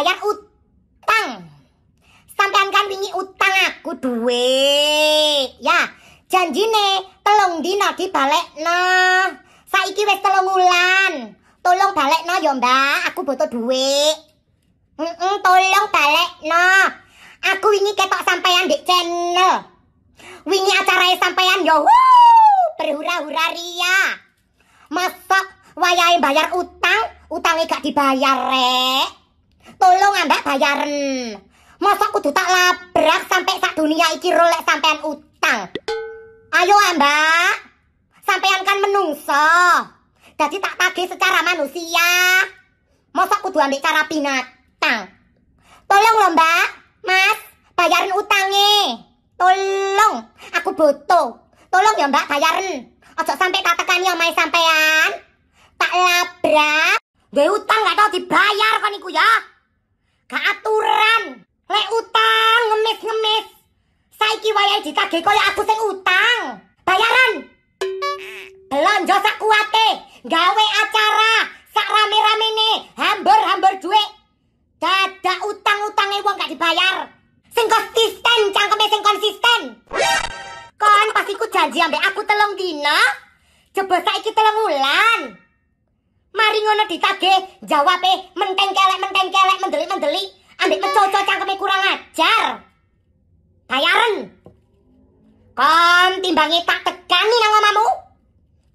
bayar utang. Sampean kan wingi utang aku duwe. Ya, janjine telung dina dibalekno. Saiki wis telung wulan. Tolong balekno ya, Mbak. Aku butuh duit. Heeh, tolong balekno. Aku wingi ketok sampean di channel. Wingi acarae sampean yo ya, berhura-hura ria. Masa wayahe bayar utang, utangnya gak dibayar rek tolong ambak bayaran masa kudu tak labrak sampai sak dunia iki rolek sampean utang ayo ambak sampean kan menungso jadi tak tagih secara manusia masa kudu ambek cara binatang tolong lho mbak mas bayarin utangnya tolong aku butuh tolong ya mbak bayarin ojo sampai tak tekan ya mai sampean tak labrak gue utang gak tau dibayar kan iku ya keaturan lek utang ngemis ngemis saiki wayai dikage kaya aku sing utang bayaran belanja sak kuate gawe acara sak rame-rame nih hambar-hambar duit dadak utang-utangnya wong gak dibayar sing konsisten cangkeme sing konsisten kon pas iku janji ambe aku telung dina coba saiki telung wulan Mari ngono ditage, jawabe menteng kelek menteng kelek mendelik mendelik, ambek mecoco cangkeme kurang ajar. Bayaren. Kon timbangi tak tekani nang omamu.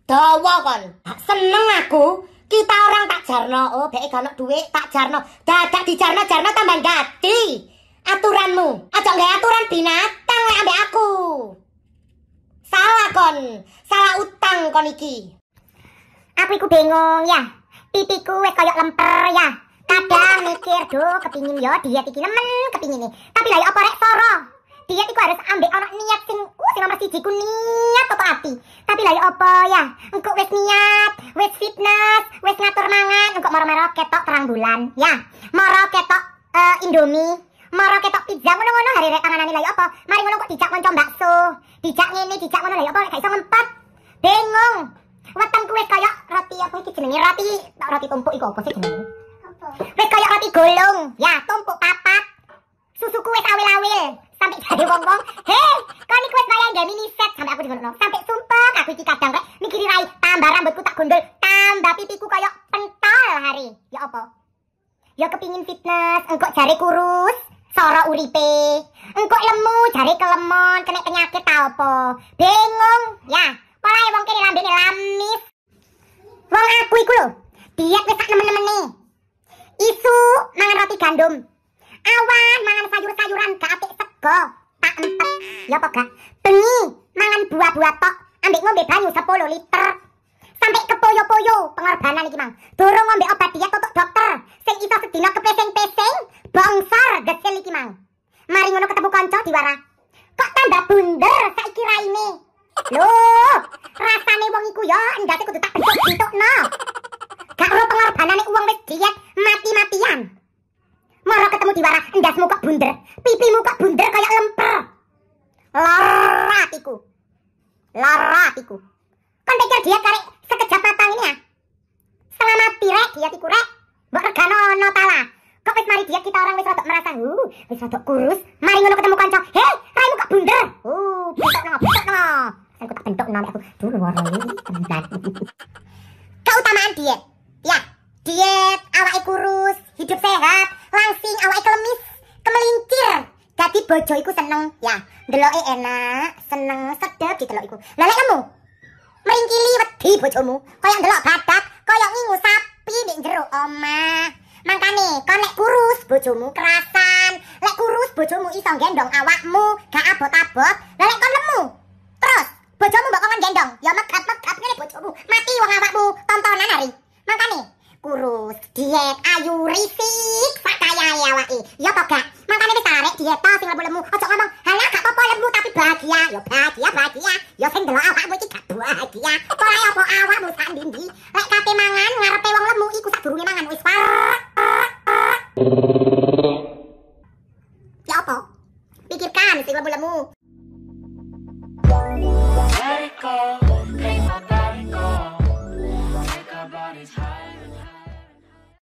Dawa kon, seneng aku. Kita orang tak jarno, oh beke gak duit tak jarno. Dadak dijarno jarno tambah gati. Aturanmu, aja nggak aturan binatang lek ambek aku. Salah kon, salah utang kon iki. Aku iku bingung ya. Pipiku wes koyok lemper ya. Kadang mikir do kepingin yo diet iki nemen kepingin nih. Tapi lah apa rek soro. Diet iku harus ambek anak niat sing uh sing nomor siji ku niat toto ati. Tapi lah apa ya? Engko wes niat, wes fitness, wes ngatur mangan, engko moro-moro ketok terang bulan ya. Moro ketok uh, Indomie moro ketok pizza ngono-ngono hari rek tanganane lha apa? Mari ngono kok dijak kanca bakso. Dijak ngene, dijak ngono lha apa gak iso ngempet. Bingung. Wetengku wis kaya roti apa iki jenenge roti tak roti tumpuk iku apa sih jenenge? Apa? Wis kaya roti golong. Ya, tumpuk papat. Susuku kue awil-awil sampai jadi wong-wong. Hei, kau iku wis bayang gawe mini set sampai aku digono. Sampai sumpah aku iki kadang kayak mikiri rai tambah rambutku tak gondol, tambah pipiku kaya pentol hari. Ya apa? Ya kepingin fitness, engkok jari kurus, soro uripe. Engkok lemu, jari kelemon, kena penyakit tau apa. Bingung, ya diet wis temen-temen nih isu mangan roti gandum awan mangan sayur-sayuran gak apik sego tak empat ya apa gak bengi mangan buah-buah tok ambek ngombe banyu 10 liter sampai ke poyo-poyo pengorbanan iki mang dorong ngombe obat diet untuk dokter sing iso sedina kepeseng-peseng Bongsar gesel iki mang mari ngono ketemu kanca diwara kok tambah bunder saiki raine Loh, rasane wong iku ya ndate kudu tak bentuk-bentukno. gak perlu nih uang wis diet mati-matian. Moro ketemu warah endas kok bunder, pipi muka bunder kayak lemper. Loratiku Loratiku kan pikir dia kare sekejap matang ini ya? Setengah mati rek diet iku rek. notalah. regano no tala. Kok wis mari diet kita orang wis rodok merasa, uh, wis rodok kurus, mari ngono ketemu kanca. Hei, rai muka bunder. Uh, bentuk no, bentuk no. Aku tak bentuk no aku. Dulu warna ini, Keutamaan diet. Ya, diet, awake kurus, hidup sehat, langsing awake kelemis, kemelincir. Jadi bojo iku seneng, ya. Ndeloke enak, seneng, di ditelok iku. Lah nek kamu meringkili wedi bojomu, koyo delok badak, koyo ngingu sapi nek jero omah. Mangkane kon nek kurus bojomu kerasan, lek kurus bojomu iso gendong awakmu, gak abot-abot. Lah nek kon lemu, terus bojomu mbok kon gendong, ya megat-megat ngene bojomu, mati wong awakmu tontonan hari nih, kurus diet ayu risik sakaya ya wae, ya to gak makane nih, tarik diet to sing lemu-lemu ngomong halah gak apa-apa lemu tapi bahagia ya bahagia bahagia ya sing dulu awak iki gak bahagia kok ya apa awakmu sak ndi lek kate mangan ngarepe wong lemu iku sak durunge mangan wis Ya apa? Pikirkan sing lemu-lemu.